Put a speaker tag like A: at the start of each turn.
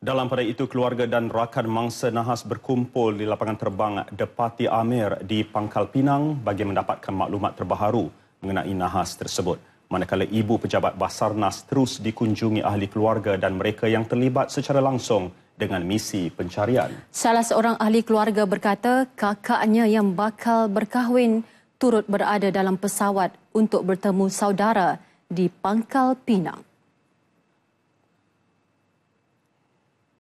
A: Dalam pada itu, keluarga dan rakan mangsa nahas berkumpul di lapangan terbang Depati Amir di Pangkal Pinang bagi mendapatkan maklumat terbaru mengenai nahas tersebut. Manakala ibu pejabat Basarnas terus dikunjungi ahli keluarga dan mereka yang terlibat secara langsung dengan misi pencarian.
B: Salah seorang ahli keluarga berkata kakaknya yang bakal berkahwin turut berada dalam pesawat untuk bertemu saudara di Pangkal Pinang.